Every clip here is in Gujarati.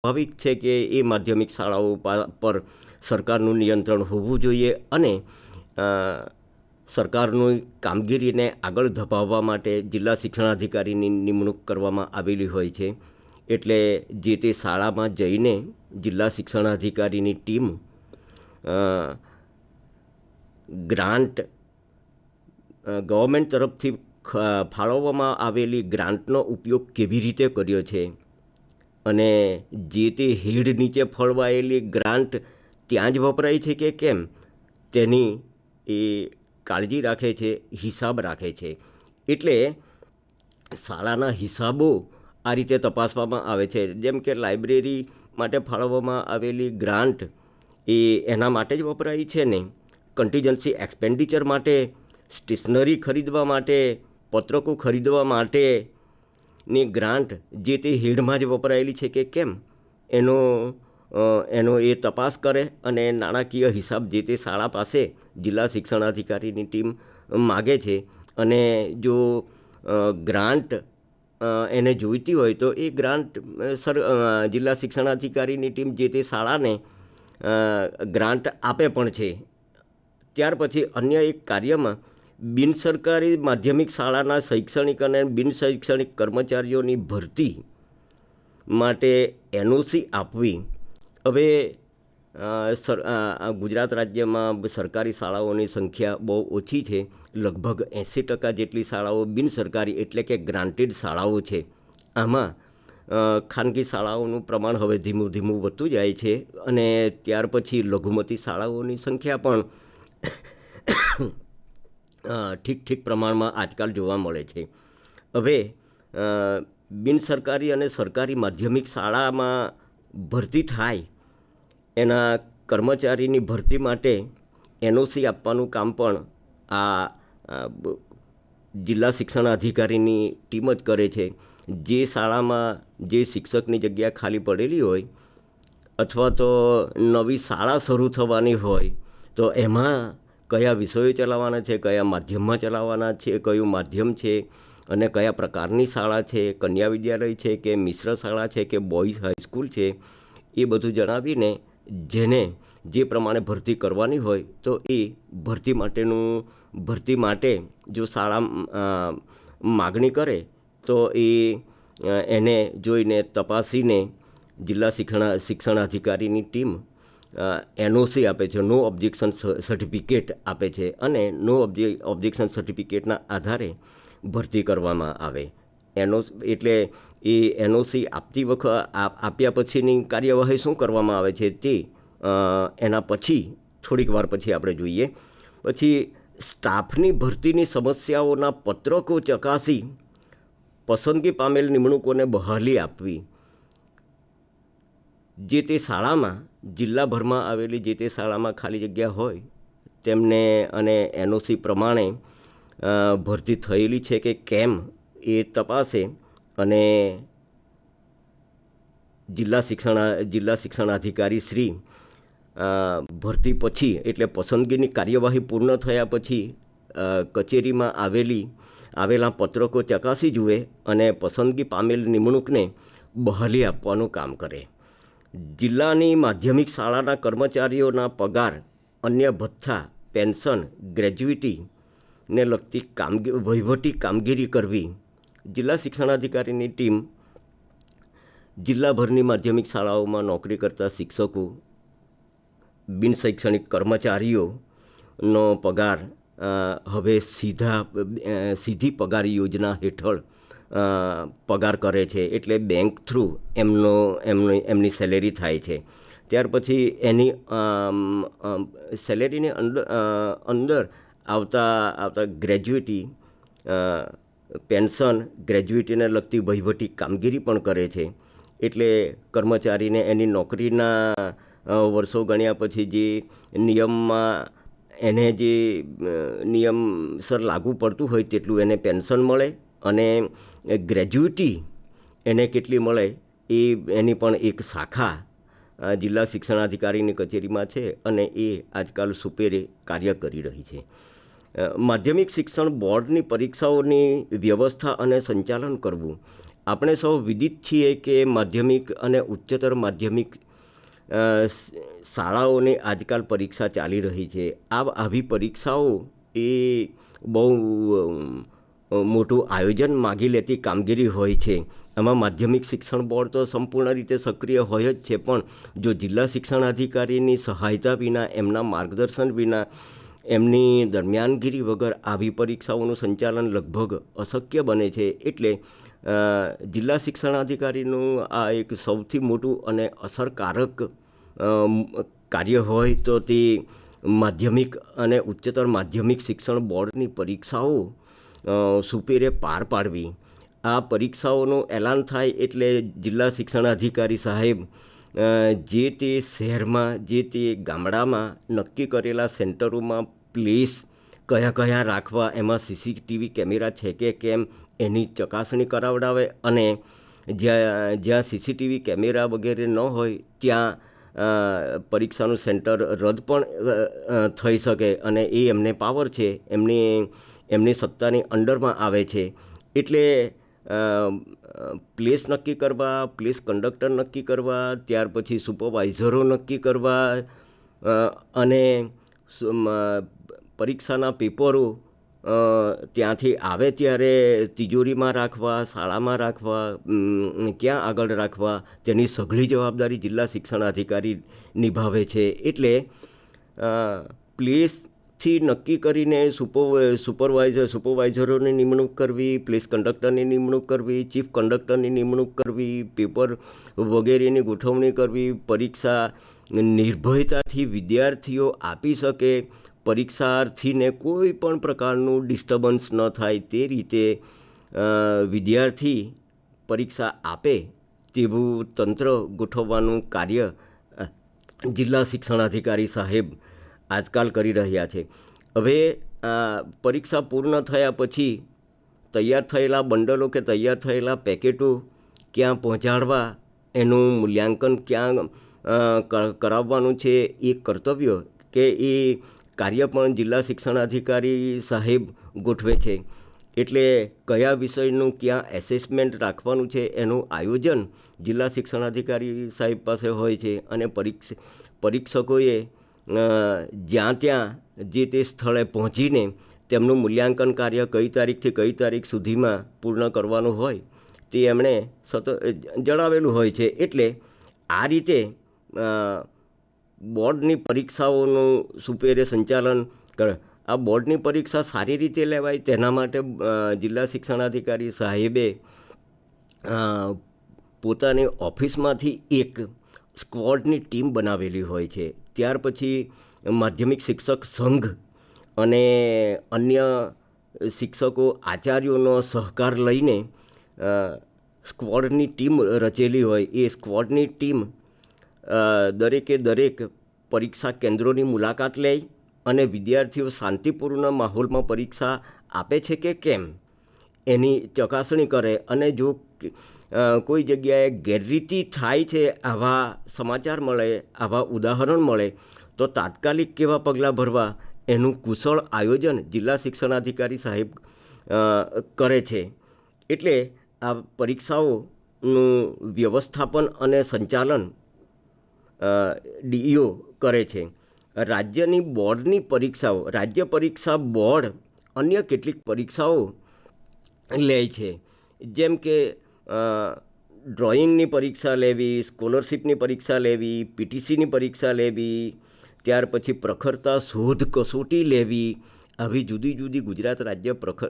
સ્વાભાવિક છે કે એ માધ્યમિક શાળાઓ પર સરકારનું નિયંત્રણ હોવું જોઈએ અને સરકારની કામગીરીને આગળ ધપાવવા માટે જિલ્લા શિક્ષણાધિકારીની નિમણૂક કરવામાં આવેલી હોય છે એટલે જે તે શાળામાં જઈને જિલ્લા શિક્ષણાધિકારીની ટીમ ગ્રાન્ટ ગવર્મેન્ટ તરફથી ફાળવવામાં આવેલી ગ્રાન્ટનો ઉપયોગ કેવી રીતે કર્યો છે અને જે તે હેડ નીચે ફળવાયેલી ગ્રાન્ટ ત્યાં જ વપરાય છે કે કેમ તેની એ કાળજી રાખે છે હિસાબ રાખે છે એટલે શાળાના હિસાબો આ રીતે તપાસવામાં આવે છે જેમ કે લાઇબ્રેરી માટે ફાળવવામાં આવેલી ગ્રાન્ટ એ એના માટે જ વપરાય છે ને કન્ટીજન્સી એક્સપેન્ડિચર માટે સ્ટેશનરી ખરીદવા માટે પત્રકો ખરીદવા માટે ની ગ્રાન્ટ જે તે હેડમાં જ વપરાયેલી છે કે કેમ એનો એનો એ તપાસ કરે અને નાણાકીય હિસાબ જે તે શાળા પાસે જિલ્લા શિક્ષણાધિકારીની ટીમ માગે છે અને જો ગ્રાન્ટ એને જોઈતી હોય તો એ ગ્રાન્ટ સર જિલ્લા શિક્ષણાધિકારીની ટીમ જે તે શાળાને ગ્રાન્ટ આપે પણ છે ત્યાર પછી અન્ય એક કાર્યમાં બિનસરકારી માધ્યમિક શાળાના શૈક્ષણિક અને બિન શૈક્ષણિક કર્મચારીઓની ભરતી માટે એનઓસી આપવી હવે ગુજરાત રાજ્યમાં સરકારી શાળાઓની સંખ્યા બહુ ઓછી છે લગભગ એંસી ટકા જેટલી શાળાઓ બિનસરકારી એટલે કે ગ્રાન્ટેડ શાળાઓ છે આમાં ખાનગી શાળાઓનું પ્રમાણ હવે ધીમું ધીમું વધતું જાય છે અને ત્યાર પછી લઘુમતી શાળાઓની સંખ્યા પણ ઠીક ઠીક પ્રમાણમાં આજકાલ જોવા મળે છે હવે બિનસરકારી અને સરકારી માધ્યમિક શાળામાં ભરતી થાય એના કર્મચારીની ભરતી માટે એનઓસી આપવાનું કામ પણ આ જિલ્લા શિક્ષણ અધિકારીની ટીમ જ કરે છે જે શાળામાં જે શિક્ષકની જગ્યા ખાલી પડેલી હોય અથવા તો નવી શાળા શરૂ થવાની હોય તો એમાં કયા વિષયો ચલાવવાના છે કયા માધ્યમમાં ચલાવવાના છે કયું માધ્યમ છે અને કયા પ્રકારની શાળા છે કન્યા વિદ્યાલય છે કે મિશ્ર શાળા છે કે બોયઝ હાઈસ્કૂલ છે એ બધું જણાવીને જેને જે પ્રમાણે ભરતી કરવાની હોય તો એ ભરતી માટેનું ભરતી માટે જો શાળા માગણી કરે તો એ એને જોઈને તપાસીને જિલ્લા શિક્ષણ શિક્ષણ અધિકારીની ટીમ એનઓસી આપે છે નો ઓબ્જેક્શન સર્ટિફિકેટ આપે છે અને નો ઓબ્જે ઓબ્જેક્શન સર્ટિફિકેટના આધારે ભરતી કરવામાં આવે એનો એટલે એ એનઓસી આપતી વખત આપ્યા પછીની કાર્યવાહી શું કરવામાં આવે છે તે એના પછી થોડીક વાર પછી આપણે જોઈએ પછી સ્ટાફની ભરતીની સમસ્યાઓના પત્રકો ચકાસી પસંદગી પામેલ નિમણૂકોને બહાલી આપવી જે તે શાળામાં જિલ્લાભરમાં આવેલી જે તે શાળામાં ખાલી જગ્યા હોય તેમને અને એનઓસી પ્રમાણે ભરતી થયેલી છે કે કેમ એ તપાસે અને જિલ્લા શિક્ષણ જિલ્લા શિક્ષણાધિકારી શ્રી ભરતી પછી એટલે પસંદગીની કાર્યવાહી પૂર્ણ થયા પછી કચેરીમાં આવેલી આવેલા પત્રકો ચકાસી જુએ અને પસંદગી પામેલ નિમણૂકને બહાલી આપવાનું કામ કરે જિલ્લાની માધ્યમિક શાળાના કર્મચારીઓના પગાર અન્ય ભથ્થા પેન્શન ગ્રેજ્યુટીને લગતી કામગીરી વહીવટી કામગીરી કરવી જિલ્લા શિક્ષણાધિકારીની ટીમ જિલ્લાભરની માધ્યમિક શાળાઓમાં નોકરી કરતા શિક્ષકો બિનશૈક્ષણિક કર્મચારીઓનો પગાર હવે સીધા સીધી પગાર યોજના હેઠળ પગાર કરે છે એટલે બેંક થ્રુ એમનો એમનો એમની સેલેરી થાય છે ત્યાર પછી એની સેલેરીની અંદર અંદર આવતા આવતા ગ્રેજ્યુટી પેન્શન ગ્રેજ્યુટીને લગતી વહીવટી કામગીરી પણ કરે છે એટલે કર્મચારીને એની નોકરીના વર્ષો ગણ્યા પછી જે નિયમમાં એને જે નિયમસર લાગુ પડતું હોય તેટલું એને પેન્શન મળે અને ગ્રેજ્યુટી એને કેટલી મળે એ એની પણ એક શાખા જિલ્લા શિક્ષણાધિકારીની કચેરીમાં છે અને એ આજકાલ સુપેરે કાર્ય કરી રહી છે માધ્યમિક શિક્ષણ બોર્ડની પરીક્ષાઓની વ્યવસ્થા અને સંચાલન કરવું આપણે સૌ વિદિત છીએ કે માધ્યમિક અને ઉચ્ચતર માધ્યમિક શાળાઓની આજકાલ પરીક્ષા ચાલી રહી છે આ આવી પરીક્ષાઓ એ બહુ મોટું આયોજન માગી લેતી કામગીરી હોય છે આમાં માધ્યમિક શિક્ષણ બોર્ડ તો સંપૂર્ણ રીતે સક્રિય હોય જ છે પણ જો જિલ્લા શિક્ષણ અધિકારીની સહાયતા વિના એમના માર્ગદર્શન વિના એમની દરમિયાનગીરી વગર આવી પરીક્ષાઓનું સંચાલન લગભગ અશક્ય બને છે એટલે જિલ્લા શિક્ષણાધિકારીનું આ એક સૌથી મોટું અને અસરકારક કાર્ય હોય તો તે માધ્યમિક અને ઉચ્ચતર માધ્યમિક શિક્ષણ બોર્ડની પરીક્ષાઓ સુપેરે પાર પાડવી આ પરીક્ષાઓનું એલાન થાય એટલે જિલ્લા શિક્ષણાધિકારી સાહેબ જે તે શહેરમાં જે તે ગામડામાં નક્કી કરેલા સેન્ટરોમાં પ્લેસ કયા કયા રાખવા એમાં સીસીટીવી કેમેરા છે કે કેમ એની ચકાસણી કરાવડાવે અને જ્યાં જ્યાં સીસીટીવી કેમેરા વગેરે ન હોય ત્યાં પરીક્ષાનું સેન્ટર રદ પણ થઈ શકે અને એ એમને પાવર છે એમની એમની સત્તાની અંડરમાં આવે છે એટલે પ્લેસ નક્કી કરવા પ્લેસ કંડક્ટર નક્કી કરવા ત્યાર પછી સુપરવાઇઝરો નક્કી કરવા અને પરીક્ષાના પેપરો ત્યાંથી આવે ત્યારે તિજોરીમાં રાખવા શાળામાં રાખવા ક્યાં આગળ રાખવા તેની સઘળી જવાબદારી જિલ્લા શિક્ષણ અધિકારી નિભાવે છે એટલે પ્લેસ થી નક્કી કરીને સુપર સુપરવાઇઝર સુપરવાઇઝરોની નિમણૂક કરવી પ્લેસ કંડક્ટરની નિમણૂક કરવી ચીફ કંડક્ટરની નિમણૂક કરવી પેપર વગેરેની ગોઠવણી કરવી પરીક્ષા નિર્ભયતાથી વિદ્યાર્થીઓ આપી શકે પરીક્ષાર્થીને કોઈ પણ પ્રકારનું ડિસ્ટર્બન્સ ન થાય તે રીતે વિદ્યાર્થી પરીક્ષા આપે તેવું તંત્ર ગોઠવવાનું કાર્ય જિલ્લા શિક્ષણાધિકારી સાહેબ આજકાલ કરી રહ્યા છે હવે પરીક્ષા પૂર્ણ થયા પછી તૈયાર થયેલા બંડલો કે તૈયાર થયેલા પેકેટો ક્યાં પહોંચાડવા એનું મૂલ્યાંકન ક્યાં કરાવવાનું છે એ કર્તવ્ય કે એ કાર્ય પણ જિલ્લા શિક્ષણાધિકારી સાહેબ ગોઠવે છે એટલે કયા વિષયનું ક્યાં એસેસમેન્ટ રાખવાનું છે એનું આયોજન જિલ્લા શિક્ષણાધિકારી સાહેબ પાસે હોય છે અને પરીક્ષ પરીક્ષકોએ જ્યાં ત્યાં જે તે સ્થળે પહોંચીને તેમનું મૂલ્યાંકન કાર્ય કઈ તારીખથી કઈ તારીખ સુધીમાં પૂર્ણ કરવાનું હોય તે એમણે સત જણાવેલું હોય છે એટલે આ રીતે બોર્ડની પરીક્ષાઓનું સુપેરે સંચાલન કરે આ બોર્ડની પરીક્ષા સારી રીતે લેવાય તેના માટે જિલ્લા શિક્ષણાધિકારી સાહેબે પોતાની ઓફિસમાંથી એક સ્કવોડની ટીમ બનાવેલી હોય છે ત્યાર પછી માધ્યમિક શિક્ષક સંઘ અને અન્ય શિક્ષકો આચાર્યોનો સહકાર લઈને સ્ક્વોડની ટીમ રચેલી હોય એ સ્ક્વોડની ટીમ દરેકે દરેક પરીક્ષા કેન્દ્રોની મુલાકાત લે અને વિદ્યાર્થીઓ શાંતિપૂર્ણ માહોલમાં પરીક્ષા આપે છે કે કેમ એની ચકાસણી કરે અને જો કોઈ જગ્યાએ ગેરરીતિ થાય છે આવા સમાચાર મળે આવા ઉદાહરણ મળે તો તાત્કાલિક કેવા પગલાં ભરવા એનું કુશળ આયોજન જિલ્લા શિક્ષણાધિકારી સાહેબ કરે છે એટલે આ પરીક્ષાઓનું વ્યવસ્થાપન અને સંચાલન ડીઈઓ કરે છે રાજ્યની બોર્ડની પરીક્ષાઓ રાજ્ય પરીક્ષા બોર્ડ અન્ય કેટલીક પરીક્ષાઓ લે છે જેમ કે ડ્રોઈંગની પરીક્ષા લેવી સ્કોલરશીપની પરીક્ષા લેવી પીટીસીની પરીક્ષા લેવી ત્યાર પછી પ્રખરતા શોધ કસોટી લેવી આવી જુદી જુદી ગુજરાત રાજ્ય પ્રખર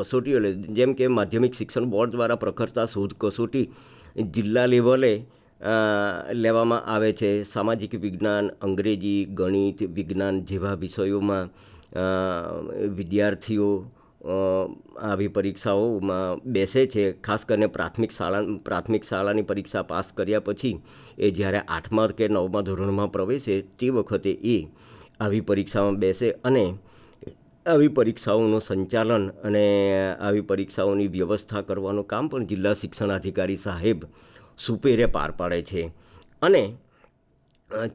કસોટીઓ લે જેમ કે માધ્યમિક શિક્ષણ બોર્ડ દ્વારા પ્રખરતા શોધ કસોટી જિલ્લા લેવલે લેવામાં આવે છે સામાજિક વિજ્ઞાન અંગ્રેજી ગણિત વિજ્ઞાન જેવા વિષયોમાં વિદ્યાર્થીઓ આવી પરીક્ષાઓમાં બેસે છે ખાસ કરીને પ્રાથમિક શાળા પ્રાથમિક શાળાની પરીક્ષા પાસ કર્યા પછી એ જ્યારે આઠમા કે નવમા ધોરણમાં પ્રવેશે તે વખતે એ આવી પરીક્ષામાં બેસે અને આવી પરીક્ષાઓનું સંચાલન અને આવી પરીક્ષાઓની વ્યવસ્થા કરવાનું કામ પણ જિલ્લા શિક્ષણાધિકારી સાહેબ સુપેરે પાર પાડે છે અને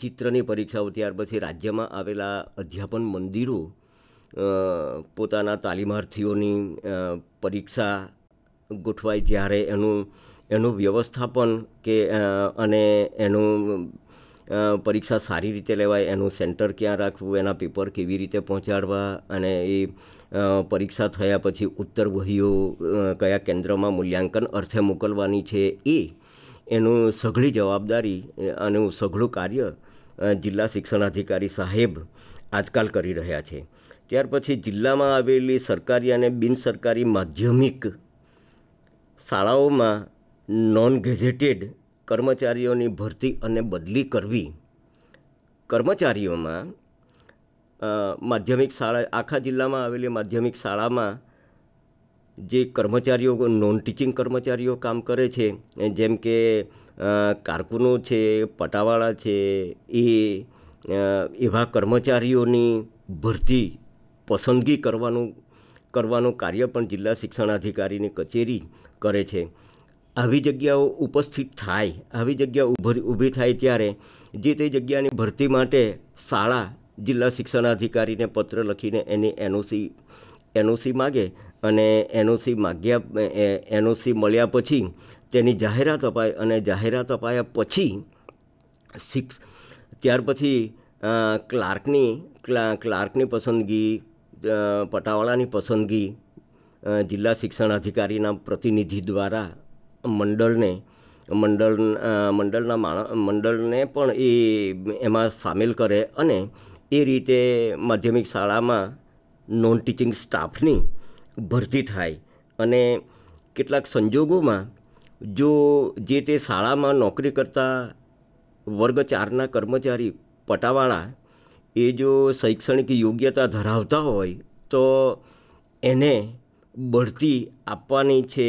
ચિત્રની પરીક્ષાઓ ત્યાર પછી રાજ્યમાં આવેલા અધ્યાપન મંદિરો પોતાના તાલીમાર્થીઓની પરીક્ષા ગોઠવાય ત્યારે એનું એનું વ્યવસ્થાપન કે અને એનું પરીક્ષા સારી રીતે લેવાય એનું સેન્ટર ક્યાં રાખવું એના પેપર કેવી રીતે પહોંચાડવા અને એ પરીક્ષા થયા પછી ઉત્તર વહીઓ કયા કેન્દ્રમાં મૂલ્યાંકન અર્થે મોકલવાની છે એ એનું સઘળી જવાબદારી અને સઘળું કાર્ય જિલ્લા શિક્ષણાધિકારી સાહેબ આજકાલ કરી રહ્યા છે ત્યાર પછી જિલ્લામાં આવેલી સરકારી અને બિનસરકારી માધ્યમિક શાળાઓમાં નોન ગેઝેટેડ કર્મચારીઓની ભરતી અને બદલી કરવી કર્મચારીઓમાં માધ્યમિક શાળા આખા જિલ્લામાં આવેલી માધ્યમિક શાળામાં જે કર્મચારીઓ નોન ટીચિંગ કર્મચારીઓ કામ કરે છે જેમ કે કારકુનો છે પટાવાળા છે એ એવા કર્મચારીઓની ભરતી પસંદગી કરવાનું કરવાનું કાર્ય પણ જિલ્લા શિક્ષણાધિકારીની કચેરી કરે છે આવી જગ્યાઓ ઉપસ્થિત થાય આવી જગ્યા ઉભરી ઊભી થાય ત્યારે જે તે જગ્યાની ભરતી માટે શાળા જિલ્લા શિક્ષણાધિકારીને પત્ર લખીને એની એનઓસી એનઓસી માગે અને એનઓસી માગ્યા એનઓસી મળ્યા પછી તેની જાહેરાત અપાય અને જાહેરાત અપાયા પછી સિક્સ ત્યાર પછી ક્લાર્કની ક્લાર્કની પસંદગી પટાવાળાની પસંદગી જિલ્લા શિક્ષણ અધિકારીના પ્રતિનિધિ દ્વારા મંડળને મંડળ મંડળના માણ મંડળને પણ એ એમાં સામેલ કરે અને એ રીતે માધ્યમિક શાળામાં નોન ટીચિંગ સ્ટાફની ભરતી થાય અને કેટલાક સંજોગોમાં જો જે તે શાળામાં નોકરી કરતા વર્ગ ચારના કર્મચારી પટાવાળા એ જો શૈક્ષણિક યોગ્યતા ધરાવતા હોય તો એને બઢતી આપવાની છે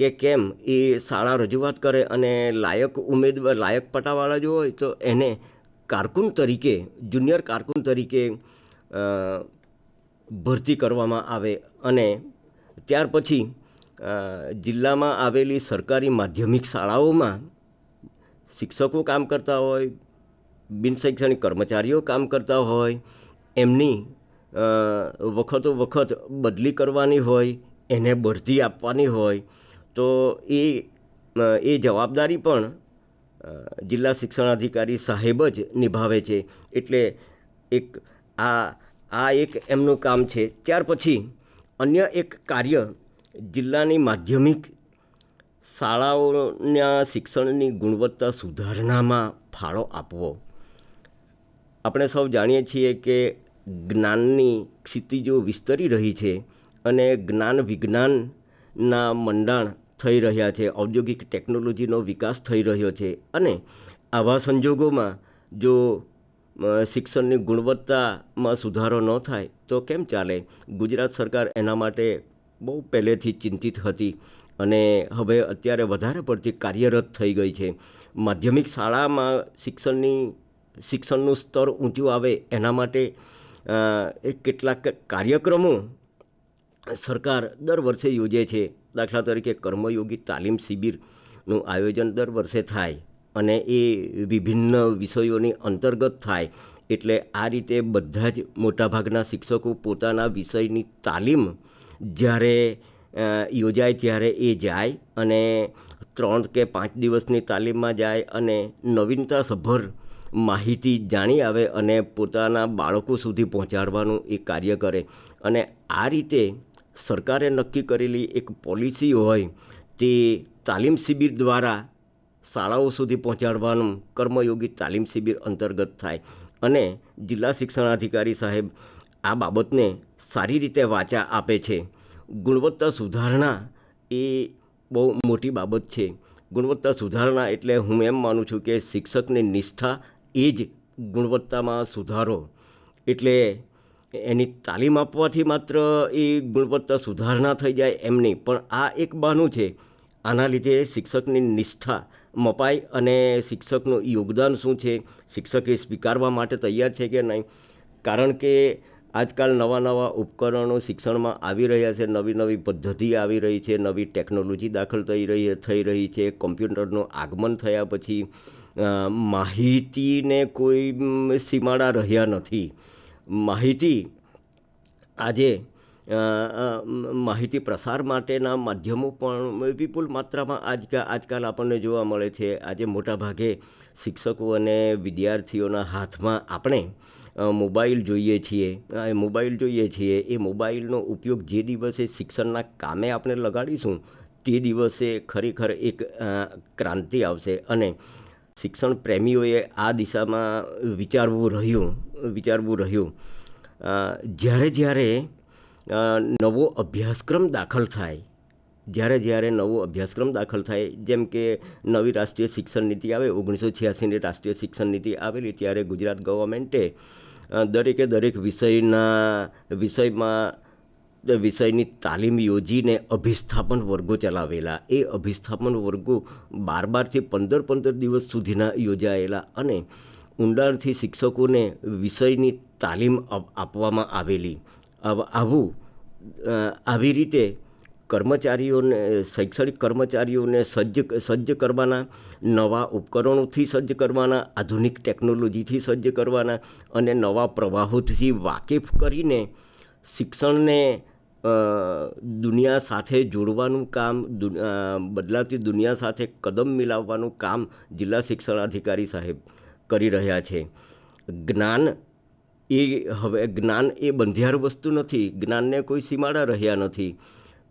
કે કેમ એ શાળા રજૂઆત કરે અને લાયક ઉમેદવાર લાયક પટાવાળા જો હોય તો એને કારકુન તરીકે જુનિયર કારકુન તરીકે ભરતી કરવામાં આવે અને ત્યાર પછી જિલ્લામાં આવેલી સરકારી માધ્યમિક શાળાઓમાં શિક્ષકો કામ કરતા હોય બિનશૈક્ષણિક કર્મચારીઓ કામ કરતા હોય એમની વખતો વખત બદલી કરવાની હોય એને બઢતી આપવાની હોય તો એ એ જવાબદારી પણ જિલ્લા શિક્ષણાધિકારી સાહેબ જ નિભાવે છે એટલે એક આ આ એક એમનું કામ છે ત્યાર પછી અન્ય એક કાર્ય જિલ્લાની માધ્યમિક શાળાઓના શિક્ષણની ગુણવત્તા સુધારણામાં ફાળો આપવો આપણે સૌ જાણીએ છીએ કે જ્ઞાનની ક્ષિતિજો વિસ્તરી રહી છે અને જ્ઞાન વિજ્ઞાનના મંડાણ થઈ રહ્યા છે ઔદ્યોગિક ટેકનોલોજીનો વિકાસ થઈ રહ્યો છે અને આવા સંજોગોમાં જો શિક્ષણની ગુણવત્તામાં સુધારો ન થાય તો કેમ ચાલે ગુજરાત સરકાર એના માટે બહુ પહેલેથી ચિંતિત હતી અને હવે અત્યારે વધારે પડતી કાર્યરત થઈ ગઈ છે માધ્યમિક શાળામાં શિક્ષણની શિક્ષણનું સ્તર ઊંચું આવે એના માટે એ કેટલાક કાર્યક્રમો સરકાર દર વર્ષે યોજે છે દાખલા તરીકે કર્મયોગી તાલીમ શિબિરનું આયોજન દર વર્ષે થાય અને એ વિભિન્ન વિષયોની અંતર્ગત થાય એટલે આ રીતે બધા જ મોટાભાગના શિક્ષકો પોતાના વિષયની તાલીમ જ્યારે યોજાય ત્યારે એ જાય અને ત્રણ કે પાંચ દિવસની તાલીમમાં જાય અને નવીનતાસભર માહિતી જાણી આવે અને પોતાના બાળકો સુધી પહોંચાડવાનું એ કાર્ય કરે અને આ રીતે સરકારે નક્કી કરેલી એક પોલિસી હોય તે તાલીમ શિબિર દ્વારા શાળાઓ સુધી પહોંચાડવાનું કર્મયોગી તાલીમ શિબિર અંતર્ગત થાય અને જિલ્લા શિક્ષણાધિકારી સાહેબ આ બાબતને સારી રીતે વાચા આપે છે ગુણવત્તા સુધારણા એ બહુ મોટી બાબત છે ગુણવત્તા સુધારણા એટલે હું એમ માનું છું કે શિક્ષકની નિષ્ઠા એ જ ગુણવત્તામાં સુધારો એટલે એની તાલીમ આપવાથી માત્ર એ ગુણવત્તા સુધારણા થઈ જાય એમ નહીં પણ આ એક બહાનું છે આના લીધે શિક્ષકની નિષ્ઠા મપાય અને શિક્ષકનું યોગદાન શું છે શિક્ષકે સ્વીકારવા માટે તૈયાર છે કે નહીં કારણ કે આજકાલ નવા નવા ઉપકરણો શિક્ષણમાં આવી રહ્યા છે નવી નવી પદ્ધતિ આવી રહી છે નવી ટેકનોલોજી દાખલ થઈ રહી થઈ રહી છે કોમ્પ્યુટરનું આગમન થયા પછી માહિતીને કોઈ સીમાડા રહ્યા નથી માહિતી આજે માહિતી પ્રસાર માટેના માધ્યમો પણ વિપુલ માત્રામાં આજકા આજકાલ આપણને જોવા મળે છે આજે મોટાભાગે શિક્ષકો અને વિદ્યાર્થીઓના હાથમાં આપણે મોબાઈલ જોઈએ છીએ મોબાઈલ જોઈએ છીએ એ મોબાઈલનો ઉપયોગ જે દિવસે શિક્ષણના કામે આપણે લગાડીશું તે દિવસે ખરેખર એક ક્રાંતિ આવશે અને શિક્ષણ પ્રેમીઓએ આ દિશામાં વિચારવું રહ્યું વિચારવું રહ્યું જ્યારે જ્યારે નવો અભ્યાસક્રમ દાખલ થાય જ્યારે જ્યારે નવો અભ્યાસક્રમ દાખલ થાય જેમ કે નવી રાષ્ટ્રીય શિક્ષણ નીતિ આવે ઓગણીસો છ્યાસીની રાષ્ટ્રીય શિક્ષણ નીતિ આવેલી ત્યારે ગુજરાત ગવર્મેન્ટે દરેકે દરેક વિષયના વિષયમાં વિષયની તાલીમ યોજીને અભિસ્થાપન વર્ગો ચલાવેલા એ અભિસ્થાપન વર્ગો બાર બારથી પંદર પંદર દિવસ સુધીના યોજાયેલા અને ઊંડાણથી શિક્ષકોને વિષયની તાલીમ આપવામાં આવેલી આવું આવી રીતે કર્મચારીઓને શૈક્ષણિક કર્મચારીઓને સજ્જ સજ્જ કરવાના નવા ઉપકરણોથી સજ્જ કરવાના આધુનિક ટેકનોલોજીથી સજ્જ કરવાના અને નવા પ્રવાહોથી વાકેફ કરીને શિક્ષણને દુનિયા સાથે જોડવાનું કામ બદલાતી દુનિયા સાથે કદમ મિલાવવાનું કામ જિલ્લા શિક્ષણાધિકારી સાહેબ કરી રહ્યા છે જ્ઞાન એ હવે જ્ઞાન એ બંધિયાર વસ્તુ નથી જ્ઞાનને કોઈ સીમાડા રહ્યા નથી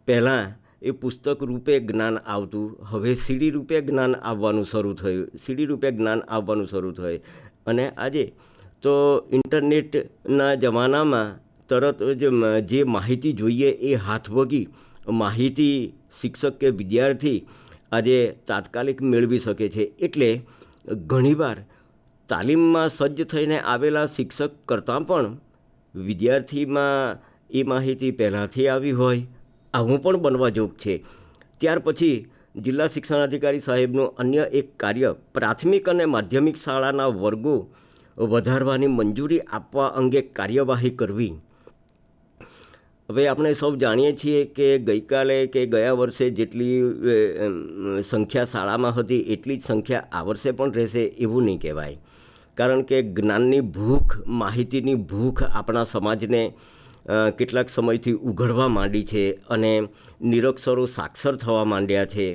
પહેલાં એ પુસ્તક રૂપે જ્ઞાન આવતું હવે સીડી રૂપે જ્ઞાન આવવાનું શરૂ થયું સીડી રૂપે જ્ઞાન આવવાનું શરૂ થયું અને આજે તો ઇન્ટરનેટના જમાનામાં તરત જ જે માહિતી જોઈએ એ હાથવગી માહિતી શિક્ષક કે વિદ્યાર્થી આજે તાત્કાલિક મેળવી શકે છે એટલે ઘણીવાર તાલીમમાં સજ્જ થઈને આવેલા શિક્ષક કરતાં પણ વિદ્યાર્થીમાં એ માહિતી પહેલાંથી આવી હોય આવું પણ બનવા જોગ છે ત્યાર પછી જિલ્લા શિક્ષણાધિકારી સાહેબનું અન્ય એક કાર્ય પ્રાથમિક અને માધ્યમિક શાળાના વર્ગો વધારવાની મંજૂરી આપવા અંગે કાર્યવાહી કરવી હવે આપણે સૌ જાણીએ છીએ કે ગઈકાલે કે ગયા વર્ષે જેટલી સંખ્યા શાળામાં હતી એટલી જ સંખ્યા આ વર્ષે પણ રહેશે એવું નહીં કહેવાય કારણ કે જ્ઞાનની ભૂખ માહિતીની ભૂખ આપણા સમાજને કેટલાક સમયથી ઉઘડવા માંડી છે અને નિરક્ષરો સાક્ષર થવા માંડ્યા છે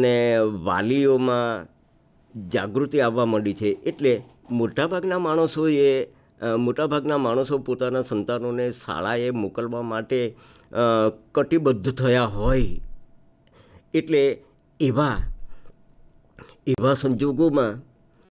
અને વાલીઓમાં જાગૃતિ આવવા માંડી છે એટલે મોટાભાગના માણસોએ મોટાભાગના માણસો પોતાના સંતાનોને શાળાએ મોકલવા માટે કટિબદ્ધ થયા હોય એટલે એવા એવા સંજોગોમાં